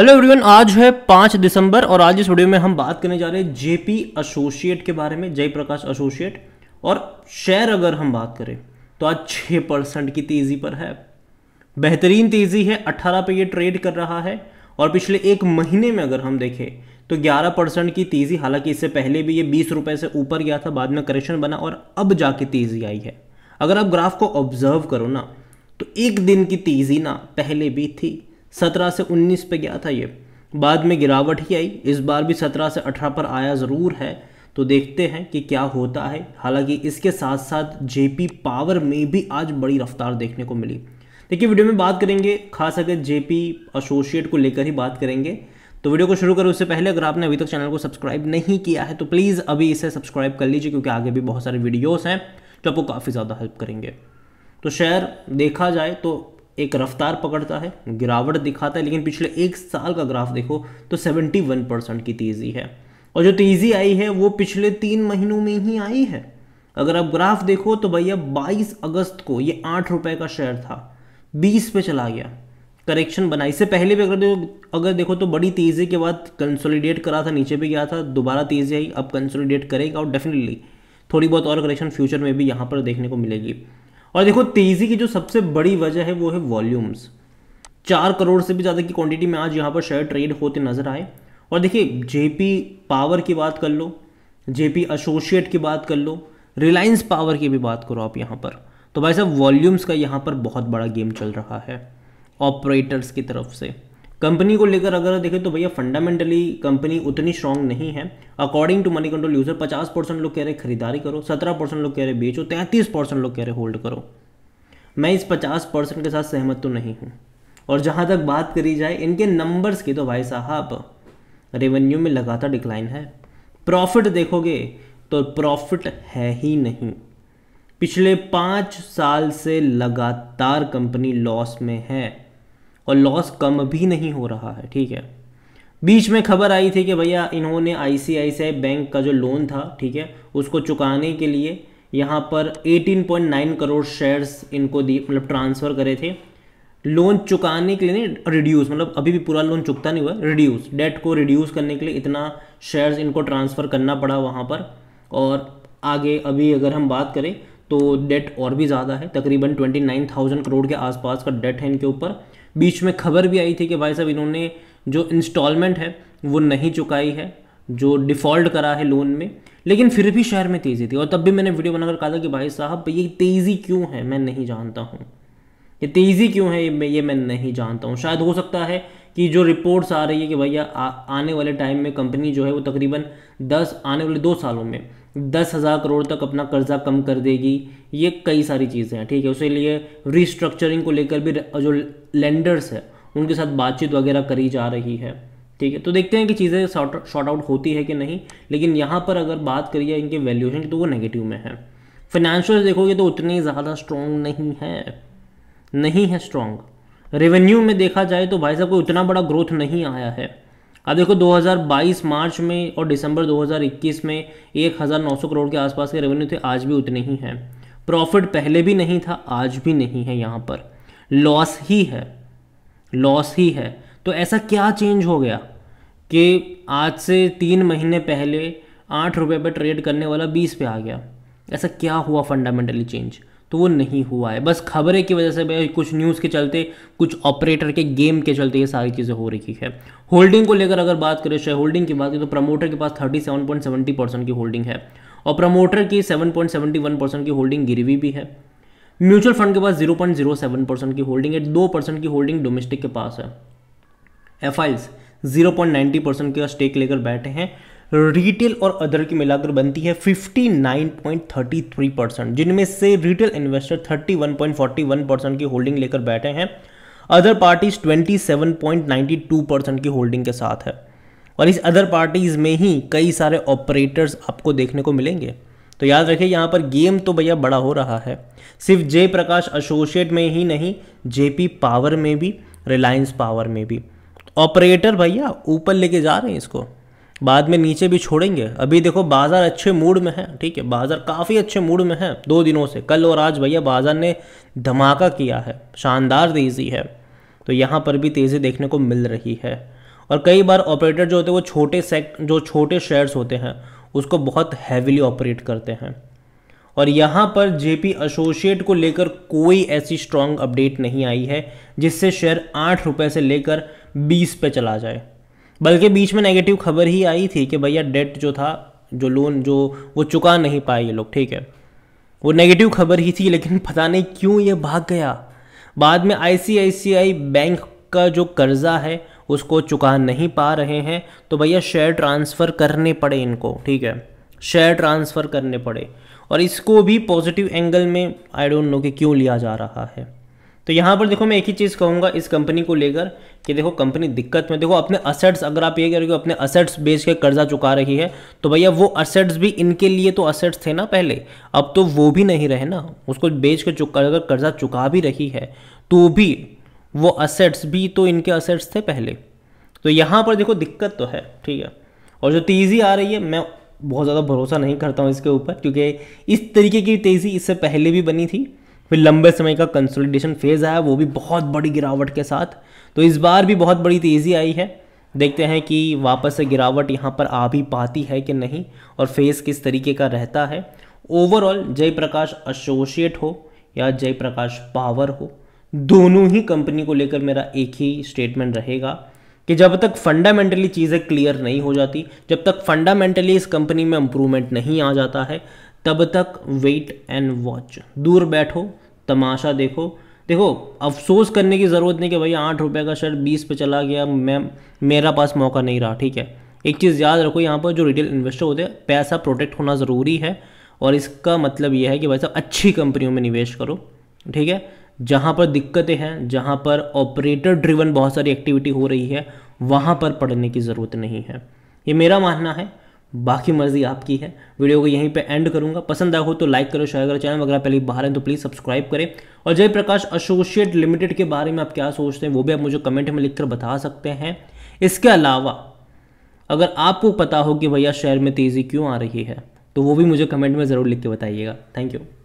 hello everyone आज है पाँच दिसंबर और आज इस वीडियो में हम बात करने जा रहे हैं जेपी एसोसिएट के बारे में जयप्रकाश एसोसिएट और शेयर अगर हम बात करें तो आज छः परसेंट की तेज़ी पर है बेहतरीन तेज़ी है अट्ठारह पे ये ट्रेड कर रहा है और पिछले एक महीने में अगर हम देखें तो ग्यारह परसेंट की तेज़ी हालांकि इससे पहले भी ये बीस रुपये से ऊपर गया था बाद में करेक्शन बना और अब जाके तेज़ी आई है अगर आप ग्राफ को ऑब्जर्व करो ना तो एक दिन की तेज़ी ना पहले भी थी सत्रह से उन्नीस पे गया था ये बाद में गिरावट ही आई इस बार भी सत्रह से अठारह पर आया ज़रूर है तो देखते हैं कि क्या होता है हालांकि इसके साथ साथ जेपी पावर में भी आज बड़ी रफ्तार देखने को मिली देखिए वीडियो में बात करेंगे खास अगर जेपी एसोसिएट को लेकर ही बात करेंगे तो वीडियो को शुरू करें उससे पहले अगर आपने अभी तक चैनल को सब्सक्राइब नहीं किया है तो प्लीज़ अभी इसे सब्सक्राइब कर लीजिए क्योंकि आगे भी बहुत सारे वीडियोज़ हैं जो आपको काफ़ी ज़्यादा हेल्प करेंगे तो शेयर देखा जाए तो एक रफ्तार पकड़ता है गिरावट दिखाता है लेकिन पिछले एक साल का ग्राफ देखो तो 71 परसेंट की तेज़ी है और जो तेज़ी आई है वो पिछले तीन महीनों में ही आई है अगर आप ग्राफ देखो तो भैया 22 अगस्त को ये आठ रुपए का शेयर था 20 पे चला गया करेक्शन बना इससे पहले भी अगर देखो अगर देखो तो बड़ी तेज़ी के बाद कंसोलिडेट करा था नीचे भी गया था दोबारा तेज़ी आई अब कंसोलिडेट करेगा और डेफिनेटली थोड़ी बहुत और करेक्शन फ्यूचर में भी यहाँ पर देखने को मिलेगी और देखो तेज़ी की जो सबसे बड़ी वजह है वो है वॉल्यूम्स चार करोड़ से भी ज़्यादा की क्वांटिटी में आज यहाँ पर शेयर ट्रेड होते नज़र आए और देखिए जेपी पावर की बात कर लो जेपी एसोसिएट की बात कर लो रिलायंस पावर की भी बात करो आप यहाँ पर तो भाई साहब वॉल्यूम्स का यहाँ पर बहुत बड़ा गेम चल रहा है ऑपरेटर्स की तरफ से कंपनी को लेकर अगर देखें तो भैया फंडामेंटली कंपनी उतनी स्ट्रांग नहीं है according to Moneycontrol user 50 percent लोग कह रहे खरीदारी करो 17 परसेंट लोग कह रहे बेचो 33 परसेंट लोग कह रहे होल्ड करो मैं इस 50 परसेंट के साथ सहमत तो नहीं हूँ और जहाँ तक बात करी जाए इनके नंबर्स की तो भाई साहब रेवेन्यू में लगातार डिक्लाइन है प्रॉफिट देखोगे तो प्रॉफिट है ही नहीं पिछले पाँच साल से लगातार कंपनी लॉस में है और लॉस कम भी नहीं हो रहा है ठीक है बीच में खबर आई थी कि भैया इन्होंने आईसीआईसीआई बैंक का जो लोन था ठीक है उसको चुकाने के लिए यहाँ पर 18.9 करोड़ शेयर्स इनको दी मतलब ट्रांसफ़र करे थे लोन चुकाने के लिए नहीं रिड्यूस मतलब अभी भी पूरा लोन चुकता नहीं हुआ रिड्यूस डेट को रिड्यूस करने के लिए इतना शेयर्स इनको ट्रांसफ़र करना पड़ा वहाँ पर और आगे अभी अगर हम बात करें तो डेट और भी ज़्यादा है तकरीबन ट्वेंटी करोड़ के आसपास का डेट है इनके ऊपर बीच में खबर भी आई थी कि भाई साहब इन्होंने जो इंस्टॉलमेंट है वो नहीं चुकाई है जो डिफ़ॉल्ट करा है लोन में लेकिन फिर भी शहर में तेज़ी थी और तब भी मैंने वीडियो बनाकर कहा था कि भाई साहब ये तेज़ी क्यों है मैं नहीं जानता हूँ ये तेज़ी क्यों है ये ये मैं नहीं जानता हूँ शायद हो सकता है कि जो रिपोर्ट्स आ रही है कि भैया आने वाले टाइम में कंपनी जो है वो तकरीबन दस आने वाले दो सालों में दस हज़ार करोड़ तक अपना कर्जा कम कर देगी ये कई सारी चीज़ें हैं ठीक है उसी लिए रिस्ट्रक्चरिंग को लेकर भी जो लेंडर्स है उनके साथ बातचीत वगैरह करी जा रही है ठीक है तो देखते हैं कि चीज़ें शॉर्ट आउट होती है कि नहीं लेकिन यहाँ पर अगर बात करिए इनके वैल्यूएशन की तो वो नेगेटिव में है फाइनेंशियल देखोगे तो उतनी ज़्यादा स्ट्रॉन्ग नहीं है नहीं है स्ट्रॉन्ग रेवेन्यू में देखा जाए तो भाई साहब कोई उतना बड़ा ग्रोथ नहीं आया है अब देखो 2022 मार्च में और दिसंबर 2021 में 1900 करोड़ के आसपास के रेवेन्यू थे आज भी उतने ही हैं प्रॉफिट पहले भी नहीं था आज भी नहीं है यहाँ पर लॉस ही है लॉस ही है तो ऐसा क्या चेंज हो गया कि आज से तीन महीने पहले आठ रुपये पर ट्रेड करने वाला बीस पे आ गया ऐसा क्या हुआ फंडामेंटली चेंज तो वो नहीं हुआ है बस खबरें की वजह से कुछ न्यूज़ के चलते कुछ ऑपरेटर के गेम के चलते ये सारी चीज़ें हो रही है होल्डिंग को लेकर अगर बात करें शेयर होल्डिंग की बात करें तो प्रमोटर के पास thirty seven point seventy percent की होल्डिंग है और प्रमोटर की seven point seventy one percent की होल्डिंग गिरवी भी है म्यूचुअल फंड के पास zero point zero seven percent की होल्डिंग है दो परसेंट की होल्डिंग डोमेस्टिक के पास है F IIs zero point ninety percent का स्टेक लेकर बैठे हैं रिटेल और अदर की मिलाकर बनती है 59.33 परसेंट जिनमें से रिटेल इन्वेस्टर 31.41 परसेंट की होल्डिंग लेकर बैठे हैं अदर पार्टीज 27.92 परसेंट की होल्डिंग के साथ है और इस अदर पार्टीज़ में ही कई सारे ऑपरेटर्स आपको देखने को मिलेंगे तो याद रखिए यहाँ पर गेम तो भैया बड़ा हो रहा है सिर्फ जय प्रकाश एसोसिएट में ही नहीं जेपी पावर में भी रिलायंस पावर में भी ऑपरेटर भैया ऊपर लेके जा रहे हैं इसको बाद में नीचे भी छोड़ेंगे अभी देखो बाज़ार अच्छे मूड में है ठीक है बाज़ार काफ़ी अच्छे मूड में है दो दिनों से कल और आज भैया बाज़ार ने धमाका किया है शानदार तेज़ी है तो यहाँ पर भी तेज़ी देखने को मिल रही है और कई बार ऑपरेटर जो होते हैं वो छोटे सेक्ट जो छोटे शेयर्स होते हैं उसको बहुत हैविली ऑपरेट करते हैं और यहाँ पर जेपी एसोसिएट को लेकर कोई ऐसी स्ट्रॉन्ग अपडेट नहीं आई है जिससे शेयर आठ रुपये से लेकर बीस पे चला जाए बल्कि बीच में नेगेटिव खबर ही आई थी कि भैया डेट जो था जो लोन जो वो चुका नहीं पाए ये लोग ठीक है वो नेगेटिव खबर ही थी लेकिन पता नहीं क्यों ये भाग गया बाद में आईसीआईसीआई बैंक का जो कर्ज़ा है उसको चुका नहीं पा रहे हैं तो भैया शेयर ट्रांसफ़र करने पड़े इनको ठीक है शेयर ट्रांसफ़र करने पड़े और इसको भी पॉजिटिव एंगल में आई डोंट नो कि क्यों लिया जा रहा है तो यहाँ पर देखो मैं एक ही चीज़ कहूँगा इस कंपनी को लेकर कि देखो कंपनी दिक्कत में देखो अपने असेट्स अगर आप ये कह रहे हो अपने असेट्स बेच के कर्जा चुका रही है तो भैया वो असेट्स भी इनके लिए तो असेट्स थे ना पहले अब तो वो भी नहीं रहे ना उसको बेच के चुका अगर कर्जा चुका भी रही है तो भी वो असेट्स भी तो इनके असेट्स थे पहले तो यहाँ पर देखो दिक्कत तो है ठीक है और जो तेज़ी आ रही है मैं बहुत ज़्यादा भरोसा नहीं करता हूँ इसके ऊपर क्योंकि इस तरीके की तेज़ी इससे पहले भी बनी थी फिर लंबे समय का कंसोलिडेशन फेज़ आया वो भी बहुत बड़ी गिरावट के साथ तो इस बार भी बहुत बड़ी तेज़ी आई है देखते हैं कि वापस से गिरावट यहाँ पर आ भी पाती है कि नहीं और फेज़ किस तरीके का रहता है ओवरऑल जयप्रकाश एसोसिएट हो या जयप्रकाश पावर हो दोनों ही कंपनी को लेकर मेरा एक ही स्टेटमेंट रहेगा कि जब तक फंडामेंटली चीज़ें क्लियर नहीं हो जाती जब तक फंडामेंटली इस कंपनी में इम्प्रूवमेंट नहीं आ जाता है तब तक वेट एंड वॉच दूर बैठो तमाशा देखो देखो अफसोस करने की ज़रूरत नहीं कि भाई आठ रुपये का शर्ट बीस पे चला गया मैं मेरा पास मौका नहीं रहा ठीक है एक चीज़ याद रखो यहाँ पर जो रिटेल इन्वेस्टर होते हैं पैसा प्रोटेक्ट होना ज़रूरी है और इसका मतलब यह है कि भाई साहब अच्छी कंपनियों में निवेश करो ठीक है जहाँ पर दिक्कतें हैं जहाँ पर ऑपरेटर ड्रिवन बहुत सारी एक्टिविटी हो रही है वहाँ पर पढ़ने की ज़रूरत नहीं है ये मेरा मानना है बाकी मर्जी आपकी है वीडियो को यहीं पे एंड करूंगा पसंद आया हो तो लाइक करो शेयर करो चैनल वगैरह पहले बाहर हैं तो प्लीज़ सब्सक्राइब करें और जयप्रकाश एसोसिएट लिमिटेड के बारे में आप क्या सोचते हैं वो भी आप मुझे कमेंट में लिखकर बता सकते हैं इसके अलावा अगर आपको पता हो कि भैया शेयर में तेज़ी क्यों आ रही है तो वो भी मुझे कमेंट में ज़रूर लिख के बताइएगा थैंक यू